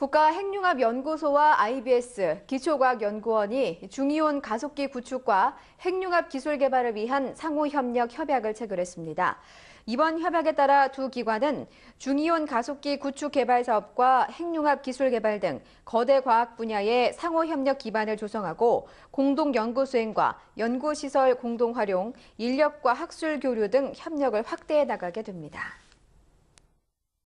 국가핵융합연구소와 IBS, 기초과학연구원이 중이온 가속기 구축과 핵융합 기술 개발을 위한 상호협력 협약을 체결했습니다. 이번 협약에 따라 두 기관은 중이온 가속기 구축 개발 사업과 핵융합 기술 개발 등 거대 과학 분야의 상호 협력 기반을 조성하고 공동 연구 수행과 연구 시설 공동 활용, 인력과 학술 교류 등 협력을 확대해 나가게 됩니다.